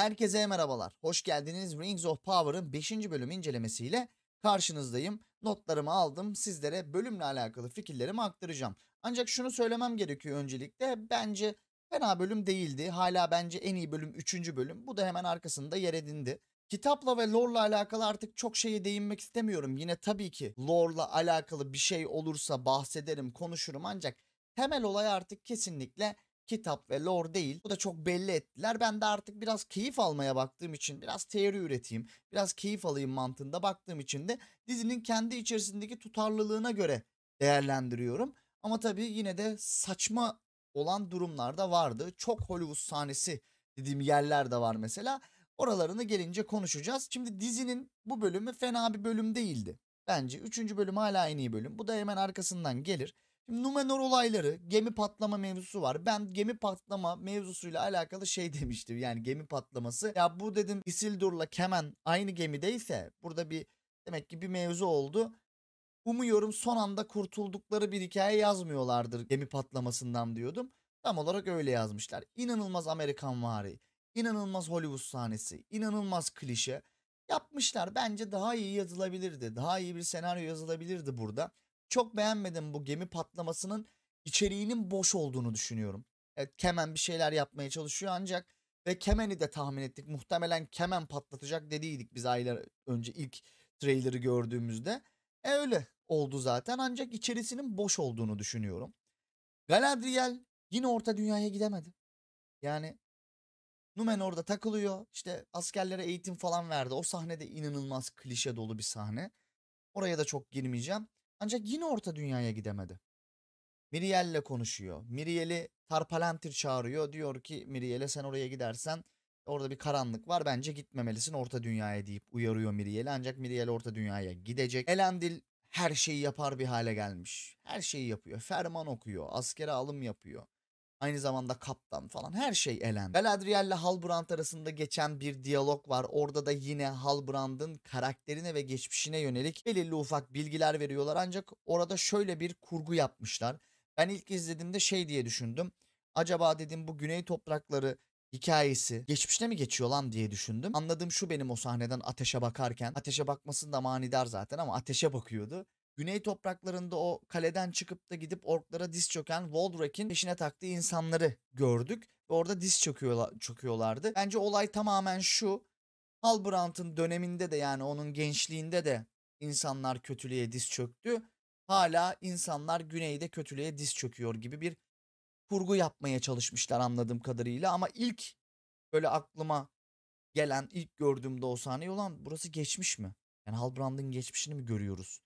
Herkese merhabalar. Hoş geldiniz. Rings of Power'ın 5. bölüm incelemesiyle karşınızdayım. Notlarımı aldım. Sizlere bölümle alakalı fikirlerimi aktaracağım. Ancak şunu söylemem gerekiyor öncelikle. Bence fena bölüm değildi. Hala bence en iyi bölüm 3. bölüm. Bu da hemen arkasında yer edindi. Kitapla ve lore'la alakalı artık çok şeye değinmek istemiyorum. Yine tabii ki lore'la alakalı bir şey olursa bahsederim, konuşurum ancak temel olay artık kesinlikle kitap ve lore değil. Bu da çok belli ettiler. Ben de artık biraz keyif almaya baktığım için biraz teori üreteyim, biraz keyif alayım mantığında baktığım için de dizinin kendi içerisindeki tutarlılığına göre değerlendiriyorum. Ama tabii yine de saçma olan durumlar da vardı. Çok Hollywood sahnesi dediğim yerler de var mesela. Oralarını gelince konuşacağız. Şimdi dizinin bu bölümü fena bir bölüm değildi. Bence 3. bölüm hala en iyi bölüm. Bu da hemen arkasından gelir. Numenor olayları, gemi patlama mevzusu var. Ben gemi patlama mevzusuyla alakalı şey demiştim. Yani gemi patlaması. Ya bu dedim Isildur'la Kemen aynı gemideyse burada bir demek ki bir mevzu oldu. Umuyorum son anda kurtuldukları bir hikaye yazmıyorlardır gemi patlamasından diyordum. Tam olarak öyle yazmışlar. İnanılmaz Amerikan vari, inanılmaz Hollywood sahnesi, inanılmaz klişe. Yapmışlar. Bence daha iyi yazılabilirdi. Daha iyi bir senaryo yazılabilirdi burada çok beğenmedim bu gemi patlamasının içeriğinin boş olduğunu düşünüyorum. Evet, Kemen bir şeyler yapmaya çalışıyor ancak ve Kemen'i de tahmin ettik. Muhtemelen Kemen patlatacak dediydik biz aylar önce ilk trailer'ı gördüğümüzde. E öyle oldu zaten ancak içerisinin boş olduğunu düşünüyorum. Galadriel yine orta dünyaya gidemedi. Yani Numenor'da takılıyor. İşte askerlere eğitim falan verdi. O sahnede inanılmaz klişe dolu bir sahne. Oraya da çok girmeyeceğim. Ancak yine orta dünyaya gidemedi. Miriel'le konuşuyor. Miriel'i Tarpalantir çağırıyor. Diyor ki Miriel'e sen oraya gidersen orada bir karanlık var. Bence gitmemelisin orta dünyaya deyip uyarıyor Miriel'i. Ancak Miriel orta dünyaya gidecek. Elendil her şeyi yapar bir hale gelmiş. Her şeyi yapıyor. Ferman okuyor. Askere alım yapıyor. Aynı zamanda kaptan falan her şey elendi. Galadriel ile Halbrand arasında geçen bir diyalog var. Orada da yine Halbrand'ın karakterine ve geçmişine yönelik belirli ufak bilgiler veriyorlar. Ancak orada şöyle bir kurgu yapmışlar. Ben ilk izlediğimde şey diye düşündüm. Acaba dedim bu güney toprakları hikayesi geçmişte mi geçiyor lan diye düşündüm. Anladığım şu benim o sahneden ateşe bakarken. Ateşe bakmasın da manidar zaten ama ateşe bakıyordu. Güney topraklarında o kaleden çıkıp da gidip orklara diz çöken Waldrak'in peşine taktığı insanları gördük. Ve orada diz çöküyorlar, çöküyorlardı. Bence olay tamamen şu. Halbrand'ın döneminde de yani onun gençliğinde de insanlar kötülüğe diz çöktü. Hala insanlar güneyde kötülüğe diz çöküyor gibi bir kurgu yapmaya çalışmışlar anladığım kadarıyla. Ama ilk böyle aklıma gelen ilk gördüğümde o sahneyi olan burası geçmiş mi? Yani Halbrand'ın geçmişini mi görüyoruz?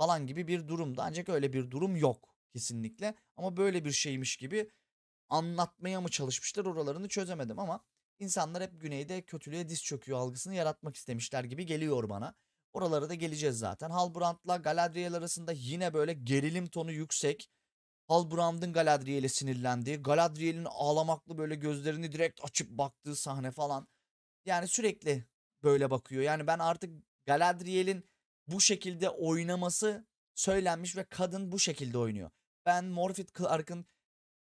falan gibi bir durumda. Ancak öyle bir durum yok kesinlikle. Ama böyle bir şeymiş gibi anlatmaya mı çalışmışlar oralarını çözemedim ama insanlar hep güneyde kötülüğe diz çöküyor algısını yaratmak istemişler gibi geliyor bana. Oralara da geleceğiz zaten. Halbrand'la Galadriel arasında yine böyle gerilim tonu yüksek. Halbrand'ın Galadriel'e sinirlendiği, Galadriel'in ağlamaklı böyle gözlerini direkt açıp baktığı sahne falan. Yani sürekli böyle bakıyor. Yani ben artık Galadriel'in bu şekilde oynaması söylenmiş ve kadın bu şekilde oynuyor. Ben Morfit Clark'ın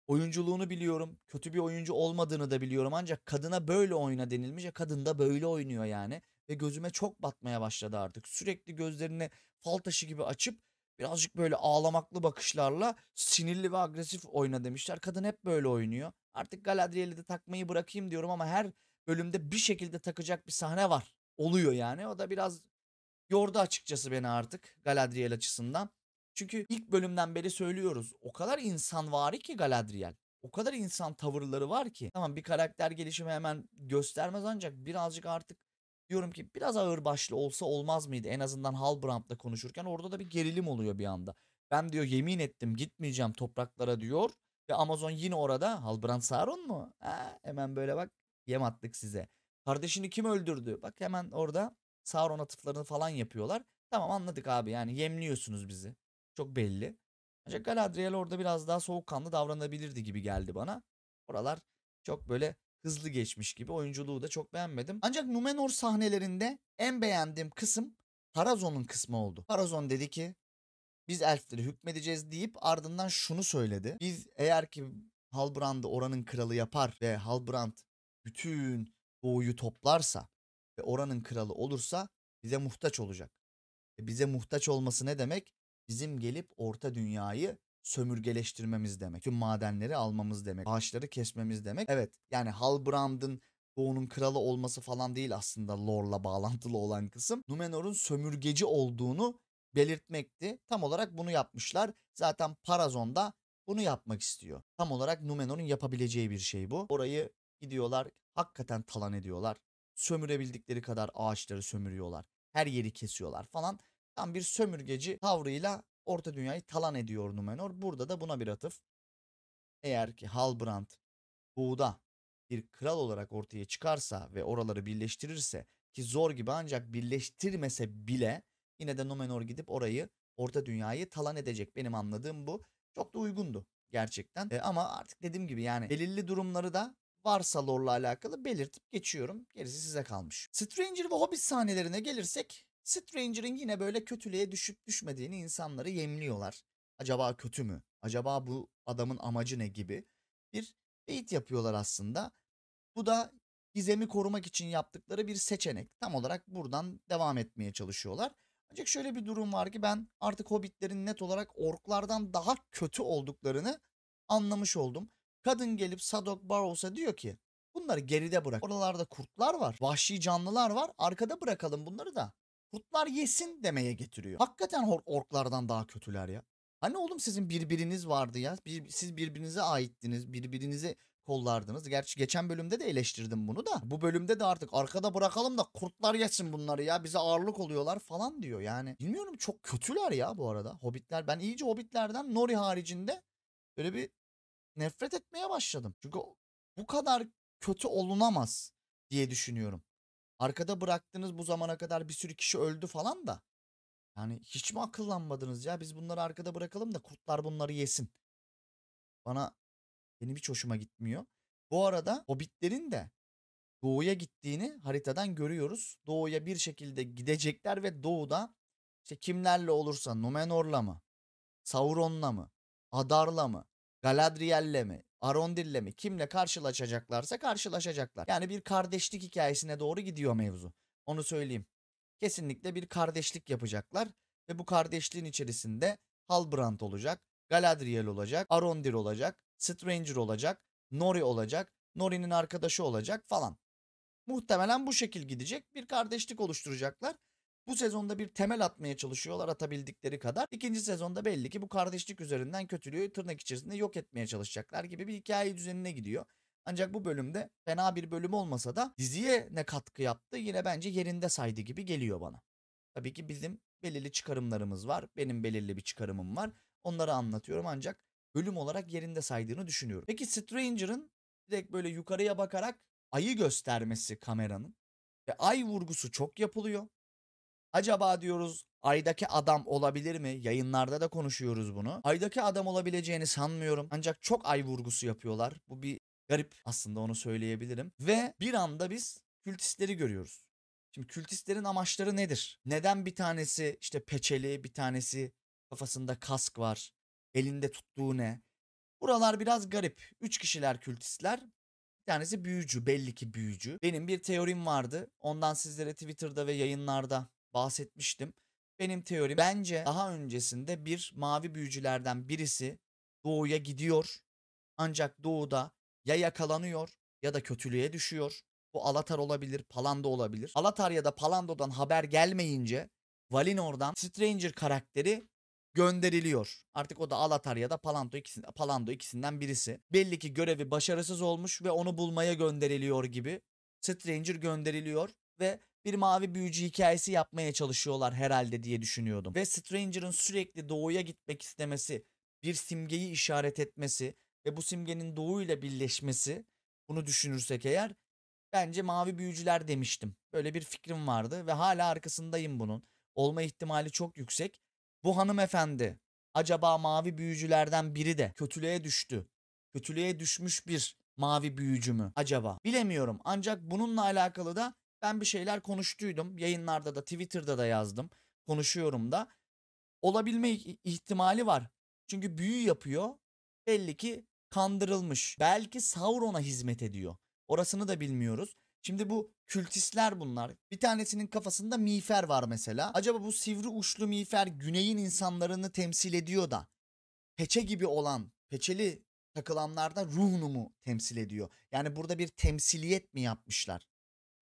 oyunculuğunu biliyorum. Kötü bir oyuncu olmadığını da biliyorum. Ancak kadına böyle oyna denilmiş. ve kadın da böyle oynuyor yani. Ve gözüme çok batmaya başladı artık. Sürekli gözlerini fal taşı gibi açıp birazcık böyle ağlamaklı bakışlarla sinirli ve agresif oyna demişler. Kadın hep böyle oynuyor. Artık Galadriel'i de takmayı bırakayım diyorum ama her bölümde bir şekilde takacak bir sahne var. Oluyor yani. O da biraz yordu açıkçası beni artık Galadriel açısından. Çünkü ilk bölümden beri söylüyoruz. O kadar insan var ki Galadriel. O kadar insan tavırları var ki. Tamam bir karakter gelişimi hemen göstermez ancak birazcık artık diyorum ki biraz ağır başlı olsa olmaz mıydı? En azından Halbrand'la konuşurken orada da bir gerilim oluyor bir anda. Ben diyor yemin ettim gitmeyeceğim topraklara diyor. Ve Amazon yine orada Halbrand Sauron mu? Ha, hemen böyle bak yem attık size. Kardeşini kim öldürdü? Bak hemen orada Sauron atıflarını falan yapıyorlar. Tamam anladık abi yani yemliyorsunuz bizi. Çok belli. Ancak Galadriel orada biraz daha soğukkanlı davranabilirdi gibi geldi bana. Oralar çok böyle hızlı geçmiş gibi oyunculuğu da çok beğenmedim. Ancak Numenor sahnelerinde en beğendiğim kısım Harazon'un kısmı oldu. Harazon dedi ki biz elfleri hükmedeceğiz deyip ardından şunu söyledi. Biz eğer ki Halbrand'ı oranın kralı yapar ve Halbrand bütün doğuyu toplarsa ve oranın kralı olursa bize muhtaç olacak. E bize muhtaç olması ne demek? Bizim gelip orta dünyayı sömürgeleştirmemiz demek. Tüm madenleri almamız demek. Ağaçları kesmemiz demek. Evet yani Halbrand'ın Doğu'nun kralı olması falan değil aslında Lor'la bağlantılı olan kısım. Numenor'un sömürgeci olduğunu belirtmekti. Tam olarak bunu yapmışlar. Zaten Parazon da bunu yapmak istiyor. Tam olarak Numenor'un yapabileceği bir şey bu. Orayı gidiyorlar hakikaten talan ediyorlar sömürebildikleri kadar ağaçları sömürüyorlar. Her yeri kesiyorlar falan. Tam bir sömürgeci tavrıyla Orta Dünya'yı talan ediyor Numenor. Burada da buna bir atıf. Eğer ki Halbrand Buğda bir kral olarak ortaya çıkarsa ve oraları birleştirirse ki zor gibi ancak birleştirmese bile yine de Numenor gidip orayı Orta Dünya'yı talan edecek. Benim anladığım bu. Çok da uygundu gerçekten. E, ama artık dediğim gibi yani belirli durumları da varsa lore'la alakalı belirtip geçiyorum. Gerisi size kalmış. Stranger ve Hobbit sahnelerine gelirsek Stranger'ın yine böyle kötülüğe düşüp düşmediğini insanları yemliyorlar. Acaba kötü mü? Acaba bu adamın amacı ne gibi? Bir beyit yapıyorlar aslında. Bu da gizemi korumak için yaptıkları bir seçenek. Tam olarak buradan devam etmeye çalışıyorlar. Ancak şöyle bir durum var ki ben artık hobbitlerin net olarak orklardan daha kötü olduklarını anlamış oldum. Kadın gelip Sadok Barrows'a diyor ki bunları geride bırak. Oralarda kurtlar var. Vahşi canlılar var. Arkada bırakalım bunları da. Kurtlar yesin demeye getiriyor. Hakikaten or- orklardan daha kötüler ya. Hani oğlum sizin birbiriniz vardı ya. Bir, siz birbirinize aittiniz. Birbirinizi kollardınız. Gerçi geçen bölümde de eleştirdim bunu da. Bu bölümde de artık arkada bırakalım da kurtlar yesin bunları ya. Bize ağırlık oluyorlar falan diyor yani. Bilmiyorum çok kötüler ya bu arada. Hobbitler. Ben iyice Hobbitlerden Nori haricinde böyle bir nefret etmeye başladım. Çünkü bu kadar kötü olunamaz diye düşünüyorum. Arkada bıraktınız bu zamana kadar bir sürü kişi öldü falan da. Yani hiç mi akıllanmadınız ya? Biz bunları arkada bırakalım da kurtlar bunları yesin. Bana benim hiç hoşuma gitmiyor. Bu arada hobbitlerin de doğuya gittiğini haritadan görüyoruz. Doğuya bir şekilde gidecekler ve doğuda işte kimlerle olursa Numenor'la mı? Sauron'la mı? Adar'la mı? Galadriel'le mi? Arondil'le mi? Kimle karşılaşacaklarsa karşılaşacaklar. Yani bir kardeşlik hikayesine doğru gidiyor mevzu. Onu söyleyeyim. Kesinlikle bir kardeşlik yapacaklar ve bu kardeşliğin içerisinde Halbrand olacak, Galadriel olacak, Arondir olacak, Stranger olacak, Nori olacak, Nori'nin arkadaşı olacak falan. Muhtemelen bu şekil gidecek bir kardeşlik oluşturacaklar. Bu sezonda bir temel atmaya çalışıyorlar atabildikleri kadar. İkinci sezonda belli ki bu kardeşlik üzerinden kötülüğü tırnak içerisinde yok etmeye çalışacaklar gibi bir hikaye düzenine gidiyor. Ancak bu bölümde fena bir bölüm olmasa da diziye ne katkı yaptı yine bence yerinde saydı gibi geliyor bana. Tabii ki bizim belirli çıkarımlarımız var. Benim belirli bir çıkarımım var. Onları anlatıyorum ancak bölüm olarak yerinde saydığını düşünüyorum. Peki Stranger'ın direkt böyle yukarıya bakarak ayı göstermesi kameranın ve ay vurgusu çok yapılıyor. Acaba diyoruz Ay'daki adam olabilir mi? Yayınlarda da konuşuyoruz bunu. Ay'daki adam olabileceğini sanmıyorum. Ancak çok ay vurgusu yapıyorlar. Bu bir garip aslında onu söyleyebilirim. Ve bir anda biz kültistleri görüyoruz. Şimdi kültistlerin amaçları nedir? Neden bir tanesi işte peçeli, bir tanesi kafasında kask var, elinde tuttuğu ne? Buralar biraz garip. Üç kişiler kültistler. Bir tanesi büyücü, belli ki büyücü. Benim bir teorim vardı. Ondan sizlere Twitter'da ve yayınlarda bahsetmiştim. Benim teorim bence daha öncesinde bir mavi büyücülerden birisi doğuya gidiyor. Ancak doğuda ya yakalanıyor ya da kötülüğe düşüyor. Bu Alatar olabilir, Palando olabilir. Alatar ya da Palando'dan haber gelmeyince Valinor'dan Stranger karakteri gönderiliyor. Artık o da Alatar ya da Palando, ikisinden, Palando ikisinden birisi. Belli ki görevi başarısız olmuş ve onu bulmaya gönderiliyor gibi. Stranger gönderiliyor ve bir mavi büyücü hikayesi yapmaya çalışıyorlar herhalde diye düşünüyordum. Ve Stranger'ın sürekli doğuya gitmek istemesi, bir simgeyi işaret etmesi ve bu simgenin doğuyla birleşmesi bunu düşünürsek eğer bence mavi büyücüler demiştim. Böyle bir fikrim vardı ve hala arkasındayım bunun. Olma ihtimali çok yüksek. Bu hanımefendi acaba mavi büyücülerden biri de kötülüğe düştü. Kötülüğe düşmüş bir mavi büyücü mü acaba? Bilemiyorum ancak bununla alakalı da ben bir şeyler konuştuydum. Yayınlarda da Twitter'da da yazdım. Konuşuyorum da. Olabilme ihtimali var. Çünkü büyü yapıyor. Belli ki kandırılmış. Belki Sauron'a hizmet ediyor. Orasını da bilmiyoruz. Şimdi bu kültistler bunlar. Bir tanesinin kafasında miğfer var mesela. Acaba bu sivri uçlu miğfer güneyin insanlarını temsil ediyor da peçe gibi olan, peçeli takılanlarda ruhunu mu temsil ediyor? Yani burada bir temsiliyet mi yapmışlar?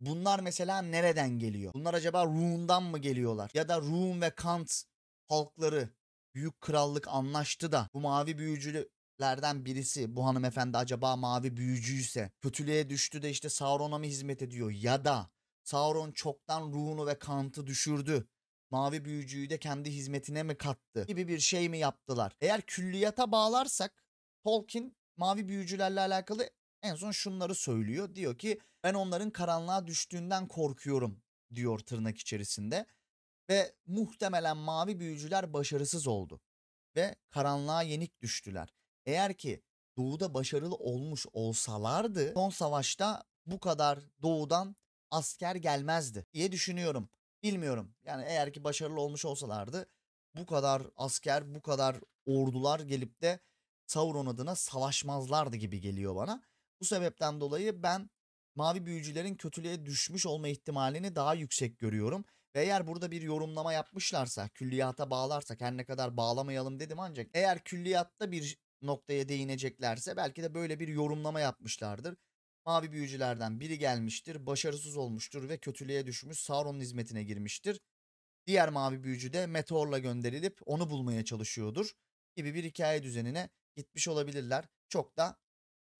Bunlar mesela nereden geliyor? Bunlar acaba Rum'dan mı geliyorlar? Ya da Rum ve Kant halkları büyük krallık anlaştı da bu mavi büyücülerden birisi bu hanımefendi acaba mavi büyücüyse kötülüğe düştü de işte Sauron'a mı hizmet ediyor ya da Sauron çoktan ruhunu ve kantı düşürdü. Mavi büyücüyü de kendi hizmetine mi kattı gibi bir şey mi yaptılar? Eğer külliyata bağlarsak Tolkien mavi büyücülerle alakalı en son şunları söylüyor. Diyor ki ben onların karanlığa düştüğünden korkuyorum diyor tırnak içerisinde. Ve muhtemelen mavi büyücüler başarısız oldu ve karanlığa yenik düştüler. Eğer ki doğuda başarılı olmuş olsalardı son savaşta bu kadar doğudan asker gelmezdi diye düşünüyorum. Bilmiyorum. Yani eğer ki başarılı olmuş olsalardı bu kadar asker, bu kadar ordular gelip de Sauron adına savaşmazlardı gibi geliyor bana. Bu sebepten dolayı ben mavi büyücülerin kötülüğe düşmüş olma ihtimalini daha yüksek görüyorum. Ve eğer burada bir yorumlama yapmışlarsa, külliyata bağlarsa, her ne kadar bağlamayalım dedim ancak eğer külliyatta bir noktaya değineceklerse belki de böyle bir yorumlama yapmışlardır. Mavi büyücülerden biri gelmiştir, başarısız olmuştur ve kötülüğe düşmüş Sauron'un hizmetine girmiştir. Diğer mavi büyücü de meteorla gönderilip onu bulmaya çalışıyordur gibi bir hikaye düzenine gitmiş olabilirler. Çok da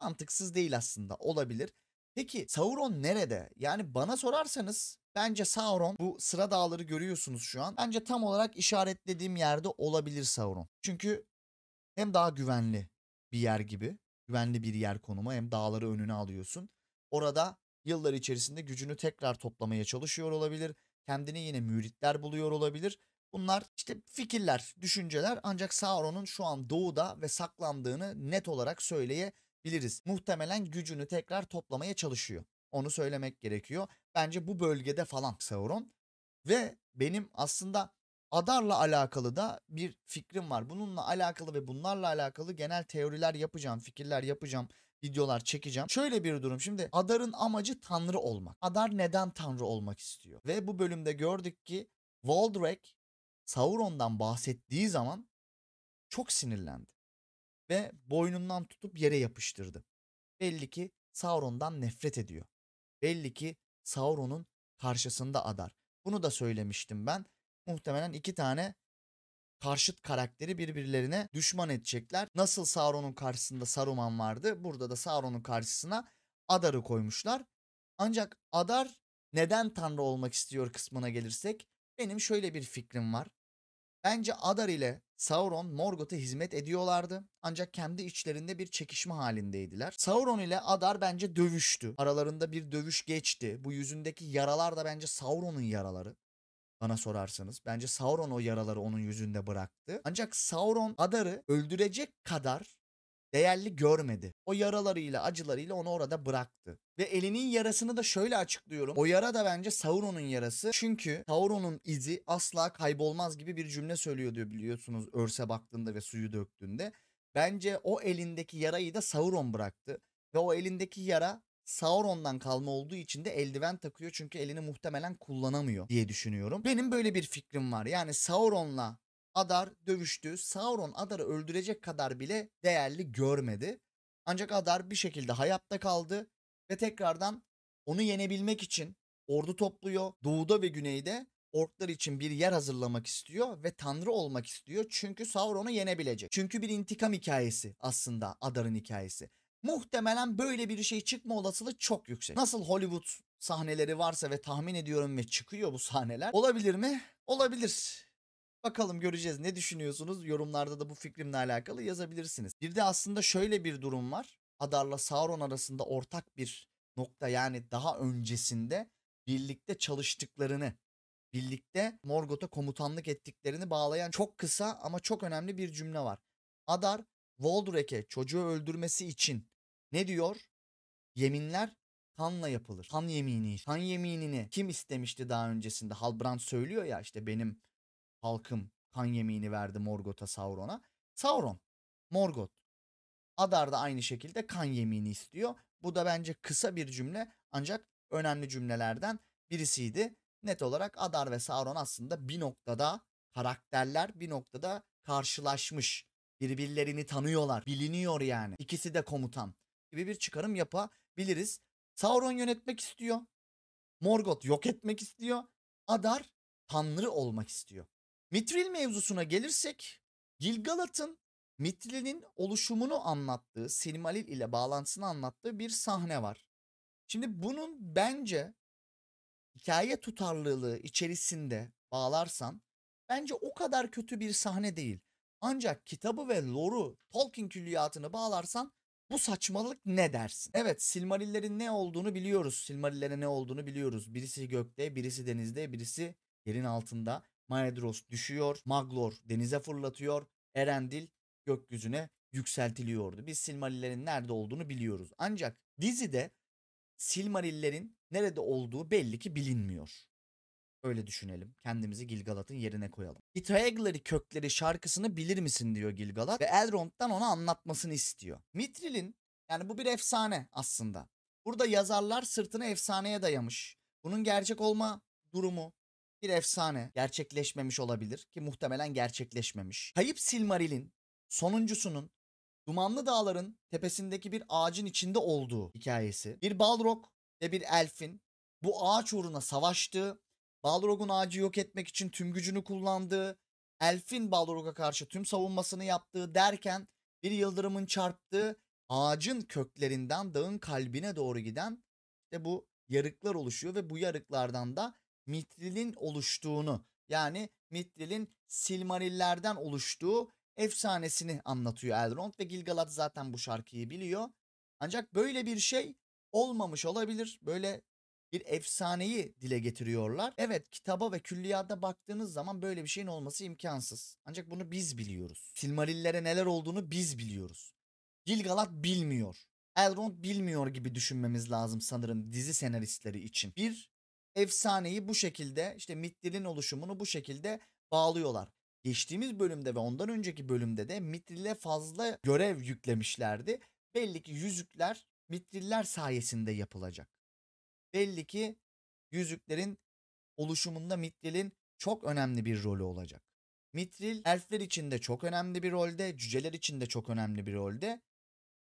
mantıksız değil aslında olabilir. Peki Sauron nerede? Yani bana sorarsanız bence Sauron bu sıra dağları görüyorsunuz şu an. Bence tam olarak işaretlediğim yerde olabilir Sauron. Çünkü hem daha güvenli bir yer gibi, güvenli bir yer konuma hem dağları önüne alıyorsun. Orada yıllar içerisinde gücünü tekrar toplamaya çalışıyor olabilir. kendini yine müritler buluyor olabilir. Bunlar işte fikirler, düşünceler ancak Sauron'un şu an doğuda ve saklandığını net olarak söyleye biliriz. Muhtemelen gücünü tekrar toplamaya çalışıyor. Onu söylemek gerekiyor. Bence bu bölgede falan Sauron. Ve benim aslında Adar'la alakalı da bir fikrim var. Bununla alakalı ve bunlarla alakalı genel teoriler yapacağım, fikirler yapacağım, videolar çekeceğim. Şöyle bir durum şimdi Adar'ın amacı tanrı olmak. Adar neden tanrı olmak istiyor? Ve bu bölümde gördük ki Waldrek Sauron'dan bahsettiği zaman çok sinirlendi ve boynundan tutup yere yapıştırdı. Belli ki Sauron'dan nefret ediyor. Belli ki Sauron'un karşısında adar. Bunu da söylemiştim ben. Muhtemelen iki tane karşıt karakteri birbirlerine düşman edecekler. Nasıl Sauron'un karşısında Saruman vardı, burada da Sauron'un karşısına Adar'ı koymuşlar. Ancak Adar neden tanrı olmak istiyor kısmına gelirsek benim şöyle bir fikrim var. Bence Adar ile Sauron Morgoth'a hizmet ediyorlardı ancak kendi içlerinde bir çekişme halindeydiler. Sauron ile Adar bence dövüştü. Aralarında bir dövüş geçti. Bu yüzündeki yaralar da bence Sauron'un yaraları bana sorarsanız. Bence Sauron o yaraları onun yüzünde bıraktı. Ancak Sauron Adar'ı öldürecek kadar değerli görmedi. O yaralarıyla, acılarıyla onu orada bıraktı. Ve elinin yarasını da şöyle açıklıyorum. O yara da bence Sauron'un yarası. Çünkü Sauron'un izi asla kaybolmaz gibi bir cümle söylüyor diyor biliyorsunuz örse baktığında ve suyu döktüğünde. Bence o elindeki yarayı da Sauron bıraktı. Ve o elindeki yara Sauron'dan kalma olduğu için de eldiven takıyor çünkü elini muhtemelen kullanamıyor diye düşünüyorum. Benim böyle bir fikrim var. Yani Sauron'la Adar dövüştü. Sauron Adar'ı öldürecek kadar bile değerli görmedi. Ancak Adar bir şekilde hayatta kaldı ve tekrardan onu yenebilmek için ordu topluyor. Doğuda ve güneyde orklar için bir yer hazırlamak istiyor ve tanrı olmak istiyor. Çünkü Sauron'u yenebilecek. Çünkü bir intikam hikayesi aslında Adar'ın hikayesi. Muhtemelen böyle bir şey çıkma olasılığı çok yüksek. Nasıl Hollywood sahneleri varsa ve tahmin ediyorum ve çıkıyor bu sahneler. Olabilir mi? Olabilir. Bakalım göreceğiz ne düşünüyorsunuz? Yorumlarda da bu fikrimle alakalı yazabilirsiniz. Bir de aslında şöyle bir durum var. Adar'la Sauron arasında ortak bir nokta yani daha öncesinde birlikte çalıştıklarını, birlikte Morgoth'a komutanlık ettiklerini bağlayan çok kısa ama çok önemli bir cümle var. Adar Voldrek'e çocuğu öldürmesi için ne diyor? Yeminler kanla yapılır. Kan yemini. Kan yeminini kim istemişti daha öncesinde? Halbrand söylüyor ya işte benim halkım kan yemini verdi Morgoth'a Sauron'a. Sauron, Morgoth. Adar da aynı şekilde kan yemini istiyor. Bu da bence kısa bir cümle ancak önemli cümlelerden birisiydi. Net olarak Adar ve Sauron aslında bir noktada karakterler bir noktada karşılaşmış. Birbirlerini tanıyorlar, biliniyor yani. İkisi de komutan gibi bir çıkarım yapabiliriz. Sauron yönetmek istiyor. Morgoth yok etmek istiyor. Adar tanrı olmak istiyor. Mitril mevzusuna gelirsek Gilgalat'ın Mitril'in oluşumunu anlattığı, Silmalil ile bağlantısını anlattığı bir sahne var. Şimdi bunun bence hikaye tutarlılığı içerisinde bağlarsan bence o kadar kötü bir sahne değil. Ancak kitabı ve lore'u Tolkien külliyatını bağlarsan bu saçmalık ne dersin? Evet Silmarillerin ne olduğunu biliyoruz. Silmarillere ne olduğunu biliyoruz. Birisi gökte, birisi denizde, birisi yerin altında. Maedros düşüyor. Maglor denize fırlatıyor. Erendil gökyüzüne yükseltiliyordu. Biz Silmarillerin nerede olduğunu biliyoruz. Ancak dizide Silmarillerin nerede olduğu belli ki bilinmiyor. Öyle düşünelim. Kendimizi Gilgalat'ın yerine koyalım. Hitaegleri kökleri şarkısını bilir misin diyor Gilgalat ve Elrond'dan ona anlatmasını istiyor. Mitril'in yani bu bir efsane aslında. Burada yazarlar sırtını efsaneye dayamış. Bunun gerçek olma durumu bir efsane gerçekleşmemiş olabilir ki muhtemelen gerçekleşmemiş. Kayıp Silmaril'in sonuncusunun Dumanlı Dağların tepesindeki bir ağacın içinde olduğu hikayesi. Bir Balrog ve bir Elf'in bu ağaç uğruna savaştığı, Balrog'un ağacı yok etmek için tüm gücünü kullandığı, Elf'in Balrog'a karşı tüm savunmasını yaptığı derken bir yıldırımın çarptığı ağacın köklerinden dağın kalbine doğru giden ve bu yarıklar oluşuyor ve bu yarıklardan da mitrilin oluştuğunu yani mitrilin silmarillerden oluştuğu efsanesini anlatıyor Elrond ve Gilgalad zaten bu şarkıyı biliyor. Ancak böyle bir şey olmamış olabilir. Böyle bir efsaneyi dile getiriyorlar. Evet kitaba ve külliyata baktığınız zaman böyle bir şeyin olması imkansız. Ancak bunu biz biliyoruz. Silmarillere neler olduğunu biz biliyoruz. Gilgalad bilmiyor. Elrond bilmiyor gibi düşünmemiz lazım sanırım dizi senaristleri için. Bir efsaneyi bu şekilde işte Mitril'in oluşumunu bu şekilde bağlıyorlar. Geçtiğimiz bölümde ve ondan önceki bölümde de Mitril'e fazla görev yüklemişlerdi. Belli ki yüzükler Mitril'ler sayesinde yapılacak. Belli ki yüzüklerin oluşumunda Mitril'in çok önemli bir rolü olacak. Mitril elfler için de çok önemli bir rolde, cüceler için de çok önemli bir rolde.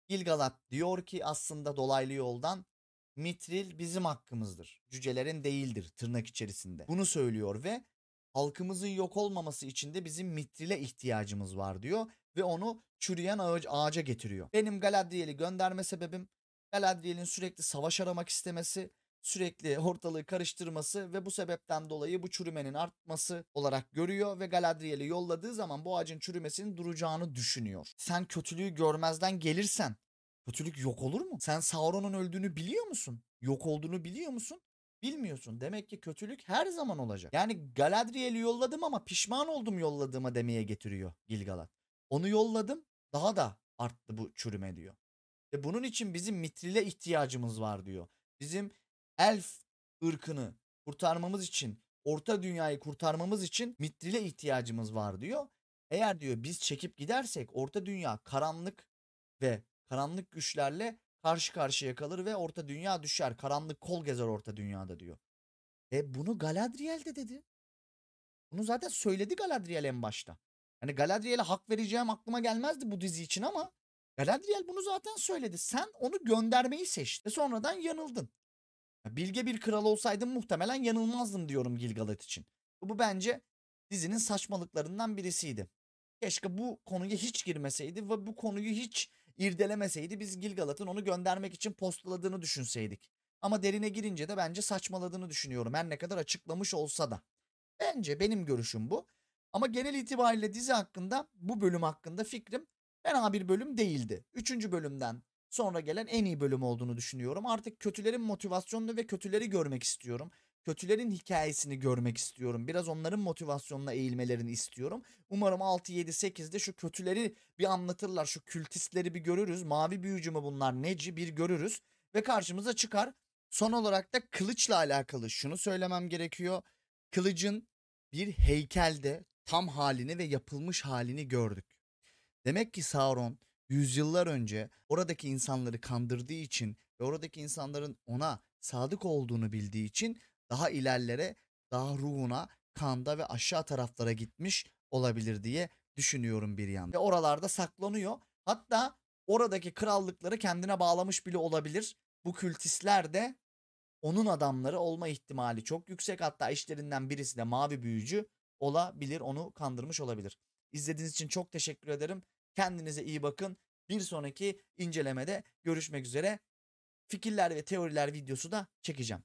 Gilgalat diyor ki aslında dolaylı yoldan mitril bizim hakkımızdır. Cücelerin değildir tırnak içerisinde. Bunu söylüyor ve halkımızın yok olmaması için de bizim mitrile ihtiyacımız var diyor ve onu çürüyen ağac, ağaca getiriyor. Benim Galadriel'i gönderme sebebim Galadriel'in sürekli savaş aramak istemesi, sürekli ortalığı karıştırması ve bu sebepten dolayı bu çürümenin artması olarak görüyor ve Galadriel'i yolladığı zaman bu ağacın çürümesinin duracağını düşünüyor. Sen kötülüğü görmezden gelirsen Kötülük yok olur mu? Sen Sauron'un öldüğünü biliyor musun? Yok olduğunu biliyor musun? Bilmiyorsun. Demek ki kötülük her zaman olacak. Yani Galadriel'i yolladım ama pişman oldum yolladığıma demeye getiriyor Gilgalad. Onu yolladım daha da arttı bu çürüme diyor. Ve bunun için bizim Mitril'e ihtiyacımız var diyor. Bizim elf ırkını kurtarmamız için, orta dünyayı kurtarmamız için Mitril'e ihtiyacımız var diyor. Eğer diyor biz çekip gidersek orta dünya karanlık ve karanlık güçlerle karşı karşıya kalır ve orta dünya düşer. Karanlık kol gezer orta dünyada diyor. E bunu Galadriel de dedi. Bunu zaten söyledi Galadriel en başta. Yani Galadriel'e hak vereceğim aklıma gelmezdi bu dizi için ama Galadriel bunu zaten söyledi. Sen onu göndermeyi seçti. Sonradan yanıldın. Bilge bir kral olsaydım muhtemelen yanılmazdım diyorum Gilgalat için. Bu bence dizinin saçmalıklarından birisiydi. Keşke bu konuya hiç girmeseydi ve bu konuyu hiç irdelemeseydi biz Gilgalat'ın onu göndermek için postladığını düşünseydik. Ama derine girince de bence saçmaladığını düşünüyorum her ne kadar açıklamış olsa da. Bence benim görüşüm bu. Ama genel itibariyle dizi hakkında bu bölüm hakkında fikrim fena bir bölüm değildi. Üçüncü bölümden sonra gelen en iyi bölüm olduğunu düşünüyorum. Artık kötülerin motivasyonunu ve kötüleri görmek istiyorum kötülerin hikayesini görmek istiyorum. Biraz onların motivasyonuna eğilmelerini istiyorum. Umarım 6 7 8'de şu kötüleri bir anlatırlar. Şu kültistleri bir görürüz. Mavi büyücü mü bunlar? Neci bir görürüz ve karşımıza çıkar. Son olarak da kılıçla alakalı şunu söylemem gerekiyor. Kılıcın bir heykelde tam halini ve yapılmış halini gördük. Demek ki Sauron yüzyıllar önce oradaki insanları kandırdığı için ve oradaki insanların ona sadık olduğunu bildiği için daha ilerlere, daha ruhuna, kanda ve aşağı taraflara gitmiş olabilir diye düşünüyorum bir yandan. Ve oralarda saklanıyor. Hatta oradaki krallıkları kendine bağlamış bile olabilir. Bu kültistler de onun adamları olma ihtimali çok yüksek. Hatta işlerinden birisi de mavi büyücü olabilir. Onu kandırmış olabilir. İzlediğiniz için çok teşekkür ederim. Kendinize iyi bakın. Bir sonraki incelemede görüşmek üzere. Fikirler ve teoriler videosu da çekeceğim.